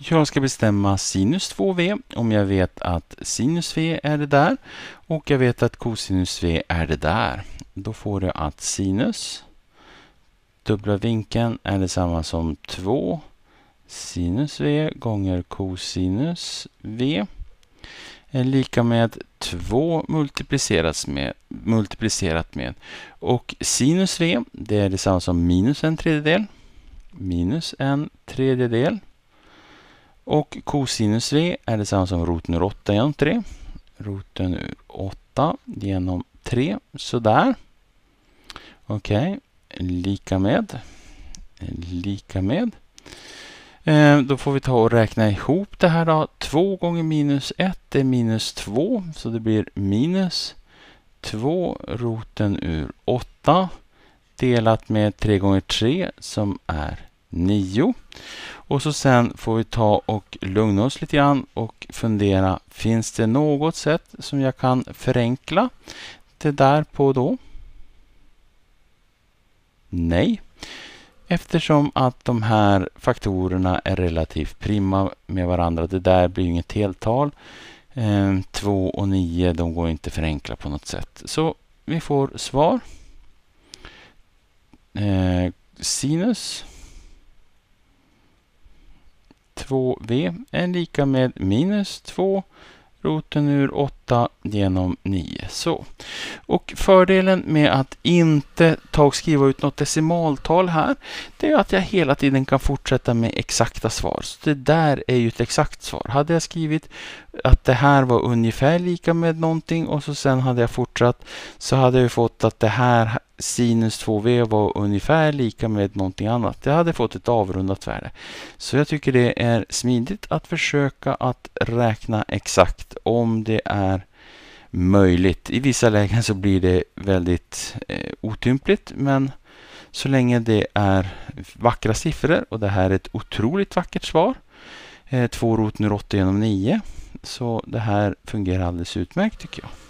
Jag ska bestämma sinus 2v om jag vet att sinus v är det där och jag vet att cosinus v är det där. Då får jag att sinus dubbla vinkeln är detsamma som 2 sinus v gånger cosinus v är lika med 2 multiplicerat med, multiplicerat med. Och sinus v, det är detsamma som minus en tredjedel minus en tredjedel och cosinus v är detsamma som roten ur 8 genom 3. Roten ur 8 genom 3, sådär. Okej, okay. lika med. Lika med. Eh, då får vi ta och räkna ihop det här då. 2 gånger minus 1 är minus 2, så det blir minus 2 roten ur 8 delat med 3 gånger 3 som är 9. Och så sen får vi ta och lugna oss lite grann och fundera. Finns det något sätt som jag kan förenkla det där på då? Nej, eftersom att de här faktorerna är relativt prima med varandra. Det där blir inget heltal. 2 ehm, och 9, de går inte att förenkla på något sätt. Så vi får svar. Ehm, sinus 2 v är lika med minus 2 roten ur 8 8 genom 9. Så. Och fördelen med att inte ta och skriva ut något decimaltal här, det är att jag hela tiden kan fortsätta med exakta svar. Så det där är ju ett exakt svar. Hade jag skrivit att det här var ungefär lika med någonting och så sen hade jag fortsatt så hade jag fått att det här sinus 2v var ungefär lika med någonting annat. Det hade fått ett avrundat värde. Så jag tycker det är smidigt att försöka att räkna exakt om det är möjligt. I vissa lägen så blir det väldigt eh, otympligt men så länge det är vackra siffror och det här är ett otroligt vackert svar. Eh, två rot nu 8 genom 9. Så det här fungerar alldeles utmärkt tycker jag.